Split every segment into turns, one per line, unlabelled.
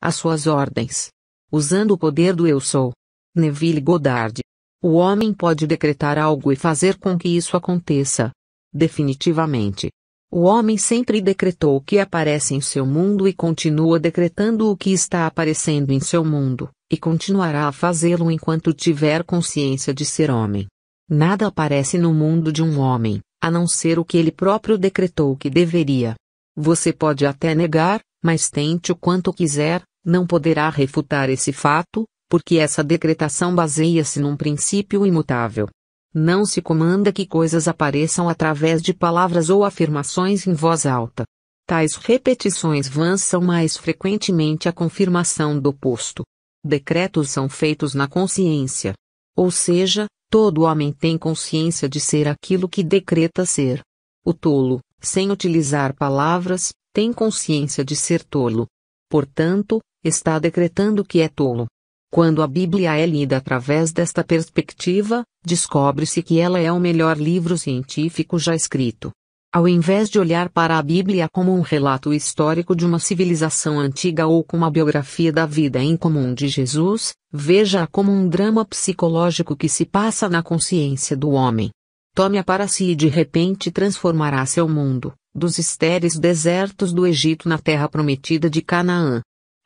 às suas ordens. Usando o poder do Eu Sou. Neville Goddard. O homem pode decretar algo e fazer com que isso aconteça. Definitivamente. O homem sempre decretou o que aparece em seu mundo e continua decretando o que está aparecendo em seu mundo, e continuará a fazê-lo enquanto tiver consciência de ser homem. Nada aparece no mundo de um homem, a não ser o que ele próprio decretou que deveria. Você pode até negar, mas tente o quanto quiser, não poderá refutar esse fato, porque essa decretação baseia-se num princípio imutável. Não se comanda que coisas apareçam através de palavras ou afirmações em voz alta. Tais repetições vãs são mais frequentemente a confirmação do posto. Decretos são feitos na consciência. Ou seja, todo homem tem consciência de ser aquilo que decreta ser. O tolo, sem utilizar palavras, tem consciência de ser tolo. Portanto, está decretando que é tolo. Quando a Bíblia é lida através desta perspectiva, descobre-se que ela é o melhor livro científico já escrito. Ao invés de olhar para a Bíblia como um relato histórico de uma civilização antiga ou como a biografia da vida em comum de Jesus, veja-a como um drama psicológico que se passa na consciência do homem. Tome-a para si e de repente transformará seu mundo, dos estéreis desertos do Egito na terra prometida de Canaã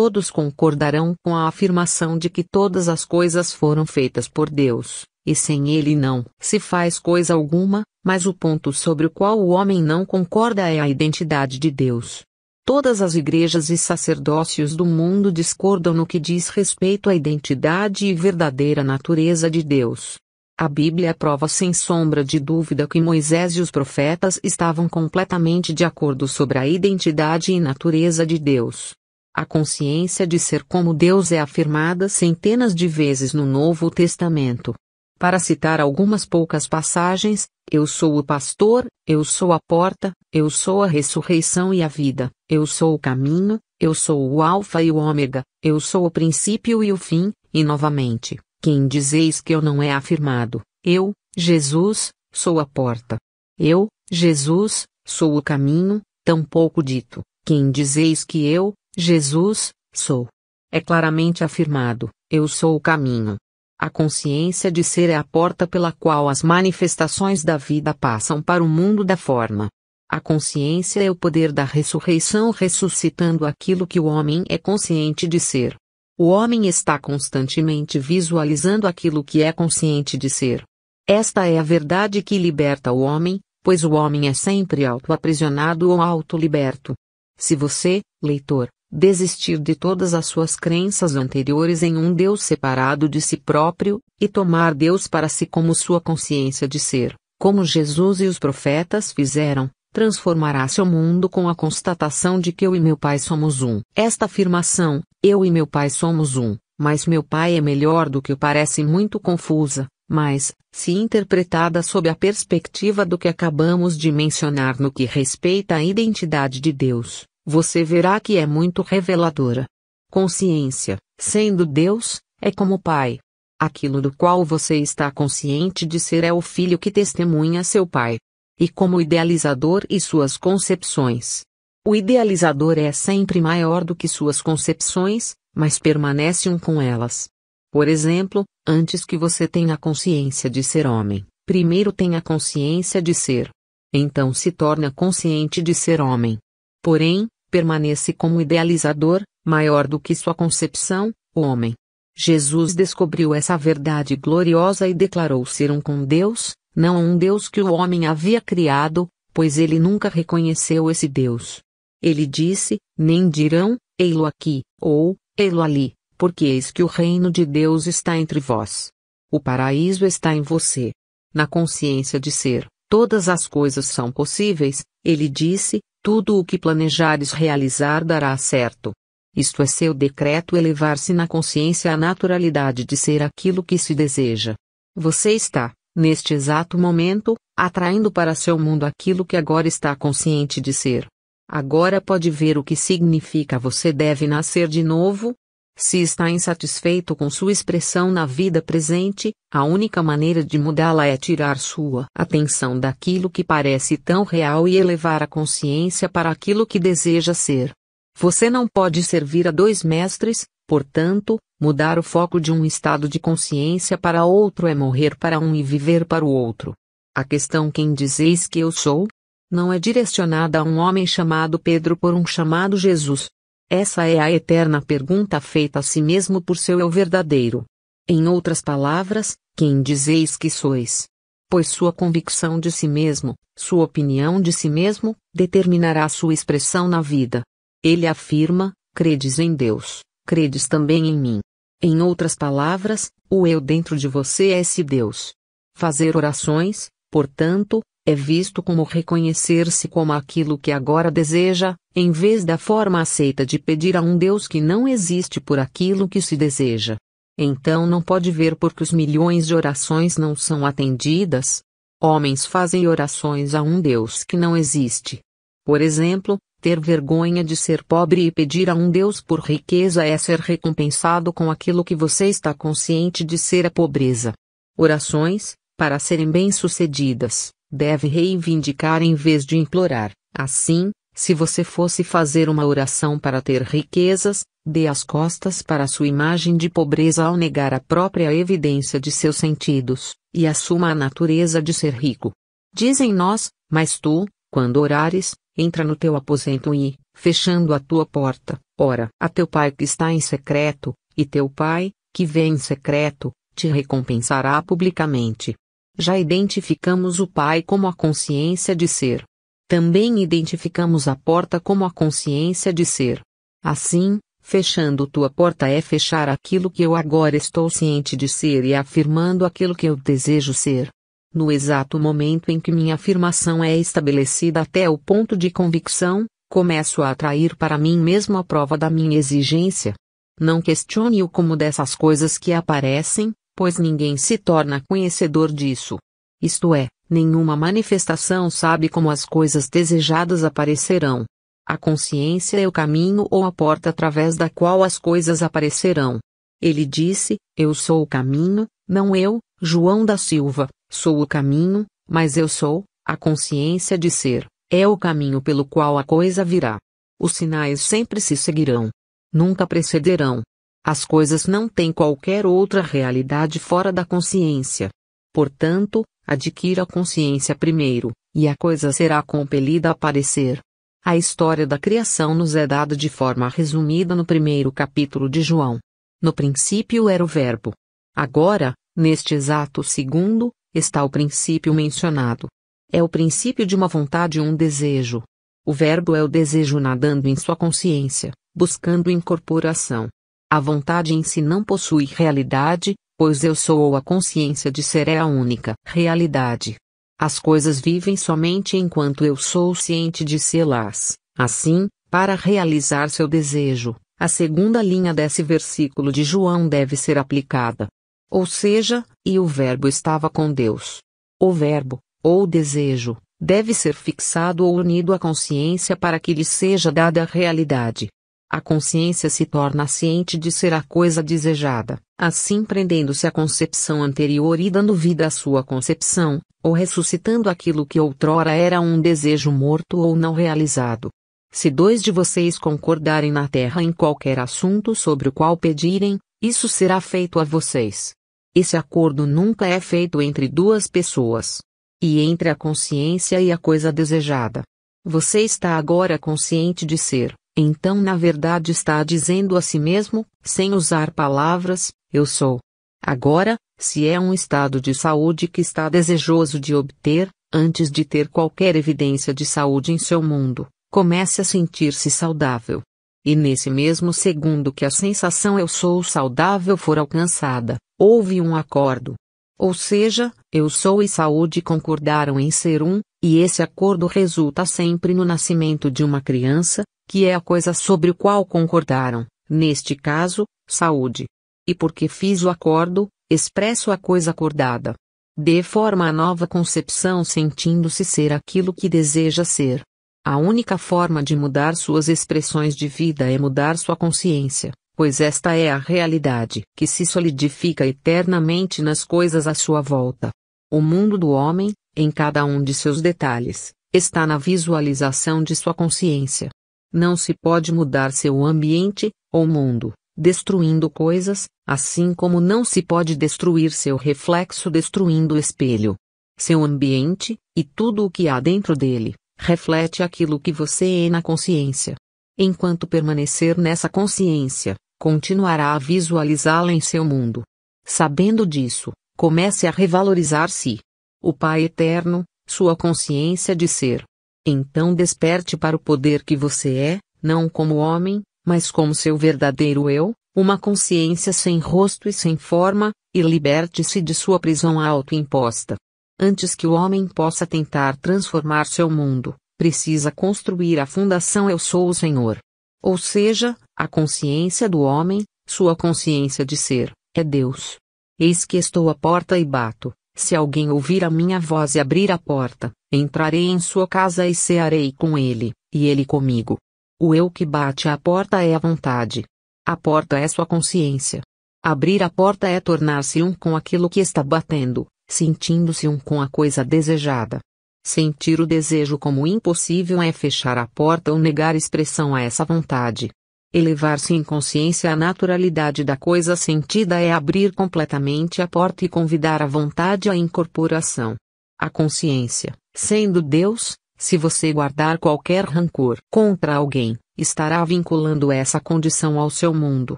todos concordarão com a afirmação de que todas as coisas foram feitas por Deus, e sem Ele não se faz coisa alguma, mas o ponto sobre o qual o homem não concorda é a identidade de Deus. Todas as igrejas e sacerdócios do mundo discordam no que diz respeito à identidade e verdadeira natureza de Deus. A Bíblia prova sem sombra de dúvida que Moisés e os profetas estavam completamente de acordo sobre a identidade e natureza de Deus. A consciência de ser como Deus é afirmada centenas de vezes no Novo Testamento. Para citar algumas poucas passagens, eu sou o pastor, eu sou a porta, eu sou a ressurreição e a vida, eu sou o caminho, eu sou o Alfa e o Ômega, eu sou o princípio e o fim, e novamente, quem dizeis que eu não é afirmado, eu, Jesus, sou a porta. Eu, Jesus, sou o caminho, tão pouco dito, quem dizeis que eu, Jesus, sou. É claramente afirmado: eu sou o caminho. A consciência de ser é a porta pela qual as manifestações da vida passam para o mundo da forma. A consciência é o poder da ressurreição ressuscitando aquilo que o homem é consciente de ser. O homem está constantemente visualizando aquilo que é consciente de ser. Esta é a verdade que liberta o homem, pois o homem é sempre auto-aprisionado ou auto-liberto. Se você, leitor, desistir de todas as suas crenças anteriores em um Deus separado de si próprio, e tomar Deus para si como sua consciência de ser, como Jesus e os profetas fizeram, transformará seu mundo com a constatação de que eu e meu Pai somos um. Esta afirmação, eu e meu Pai somos um, mas meu Pai é melhor do que parece muito confusa, mas, se interpretada sob a perspectiva do que acabamos de mencionar no que respeita à identidade de Deus, você verá que é muito reveladora. Consciência, sendo Deus, é como Pai. Aquilo do qual você está consciente de ser é o filho que testemunha seu Pai. E como idealizador e suas concepções. O idealizador é sempre maior do que suas concepções, mas permanece um com elas. Por exemplo, antes que você tenha consciência de ser homem, primeiro tenha consciência de ser. Então se torna consciente de ser homem. Porém, permanece como idealizador, maior do que sua concepção, o homem. Jesus descobriu essa verdade gloriosa e declarou ser um com Deus, não um Deus que o homem havia criado, pois ele nunca reconheceu esse Deus. Ele disse: Nem dirão, ei-lo aqui, ou, ei-lo ali, porque eis que o reino de Deus está entre vós. O paraíso está em você. Na consciência de ser, todas as coisas são possíveis, ele disse, tudo o que planejares realizar dará certo. Isto é seu decreto elevar-se na consciência à naturalidade de ser aquilo que se deseja. Você está, neste exato momento, atraindo para seu mundo aquilo que agora está consciente de ser. Agora pode ver o que significa você deve nascer de novo, se está insatisfeito com sua expressão na vida presente, a única maneira de mudá-la é tirar sua atenção daquilo que parece tão real e elevar a consciência para aquilo que deseja ser. Você não pode servir a dois mestres, portanto, mudar o foco de um estado de consciência para outro é morrer para um e viver para o outro. A questão quem dizeis que eu sou? Não é direcionada a um homem chamado Pedro por um chamado Jesus essa é a eterna pergunta feita a si mesmo por seu eu verdadeiro. Em outras palavras, quem dizeis que sois? Pois sua convicção de si mesmo, sua opinião de si mesmo, determinará sua expressão na vida. Ele afirma: credes em Deus, credes também em mim. Em outras palavras, o eu dentro de você é esse Deus. Fazer orações, portanto, é visto como reconhecer-se como aquilo que agora deseja, em vez da forma aceita de pedir a um Deus que não existe por aquilo que se deseja. Então não pode ver porque os milhões de orações não são atendidas. Homens fazem orações a um Deus que não existe. Por exemplo, ter vergonha de ser pobre e pedir a um Deus por riqueza é ser recompensado com aquilo que você está consciente de ser a pobreza. Orações, para serem bem-sucedidas, devem reivindicar em vez de implorar. Assim, se você fosse fazer uma oração para ter riquezas, dê as costas para sua imagem de pobreza ao negar a própria evidência de seus sentidos, e assuma a natureza de ser rico. Dizem nós, mas tu, quando orares, entra no teu aposento e, fechando a tua porta, ora a teu pai que está em secreto, e teu pai, que vê em secreto, te recompensará publicamente. Já identificamos o pai como a consciência de ser, também identificamos a porta como a consciência de ser. Assim, fechando tua porta é fechar aquilo que eu agora estou ciente de ser e afirmando aquilo que eu desejo ser. No exato momento em que minha afirmação é estabelecida até o ponto de convicção, começo a atrair para mim mesmo a prova da minha exigência. Não questione o como dessas coisas que aparecem, pois ninguém se torna conhecedor disso. Isto é, Nenhuma manifestação sabe como as coisas desejadas aparecerão. A consciência é o caminho ou a porta através da qual as coisas aparecerão. Ele disse: Eu sou o caminho, não eu, João da Silva, sou o caminho, mas eu sou, a consciência de ser, é o caminho pelo qual a coisa virá. Os sinais sempre se seguirão. Nunca precederão. As coisas não têm qualquer outra realidade fora da consciência. Portanto, Adquira consciência primeiro, e a coisa será compelida a aparecer. A história da criação nos é dada de forma resumida no primeiro capítulo de João. No princípio era o Verbo. Agora, neste exato segundo, está o princípio mencionado. É o princípio de uma vontade e um desejo. O verbo é o desejo nadando em sua consciência, buscando incorporação. A vontade em si não possui realidade, pois eu sou a consciência de ser é a única realidade. As coisas vivem somente enquanto eu sou ciente de sê-las. Assim, para realizar seu desejo, a segunda linha desse versículo de João deve ser aplicada. Ou seja, e o Verbo estava com Deus. O Verbo, ou desejo, deve ser fixado ou unido à consciência para que lhe seja dada a realidade. A consciência se torna ciente de ser a coisa desejada, assim prendendo-se à concepção anterior e dando vida à sua concepção, ou ressuscitando aquilo que outrora era um desejo morto ou não realizado. Se dois de vocês concordarem na terra em qualquer assunto sobre o qual pedirem, isso será feito a vocês. Esse acordo nunca é feito entre duas pessoas. E entre a consciência e a coisa desejada. Você está agora consciente de ser então, na verdade, está dizendo a si mesmo, sem usar palavras, eu sou. Agora, se é um estado de saúde que está desejoso de obter, antes de ter qualquer evidência de saúde em seu mundo, comece a sentir-se saudável. E nesse mesmo segundo que a sensação eu sou saudável for alcançada, houve um acordo. Ou seja, eu sou e saúde concordaram em ser um, e esse acordo resulta sempre no nascimento de uma criança, que é a coisa sobre o qual concordaram, neste caso, saúde. E porque fiz o acordo, expresso a coisa acordada. Dê forma a nova concepção sentindo-se ser aquilo que deseja ser. A única forma de mudar suas expressões de vida é mudar sua consciência, pois esta é a realidade que se solidifica eternamente nas coisas à sua volta. O mundo do homem, em cada um de seus detalhes, está na visualização de sua consciência. Não se pode mudar seu ambiente, ou mundo, destruindo coisas, assim como não se pode destruir seu reflexo destruindo o espelho. Seu ambiente, e tudo o que há dentro dele, reflete aquilo que você é na consciência. Enquanto permanecer nessa consciência, continuará a visualizá-la em seu mundo. Sabendo disso, comece a revalorizar-se o Pai Eterno, sua consciência de ser. Então desperte para o poder que você é, não como homem, mas como seu verdadeiro eu, uma consciência sem rosto e sem forma, e liberte-se de sua prisão autoimposta. Antes que o homem possa tentar transformar seu mundo, precisa construir a fundação Eu sou o Senhor. Ou seja, a consciência do homem, sua consciência de ser, é Deus. Eis que estou à porta e bato. Se alguém ouvir a minha voz e abrir a porta, entrarei em sua casa e cearei com ele, e ele comigo. O eu que bate à porta é a vontade. A porta é sua consciência. Abrir a porta é tornar-se um com aquilo que está batendo, sentindo-se um com a coisa desejada. Sentir o desejo como impossível é fechar a porta ou negar expressão a essa vontade. Elevar-se em consciência à naturalidade da coisa sentida é abrir completamente a porta e convidar a vontade à incorporação. A consciência, sendo Deus, se você guardar qualquer rancor contra alguém, estará vinculando essa condição ao seu mundo.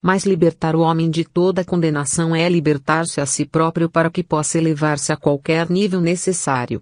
Mas libertar o homem de toda condenação é libertar-se a si próprio para que possa elevar-se a qualquer nível necessário.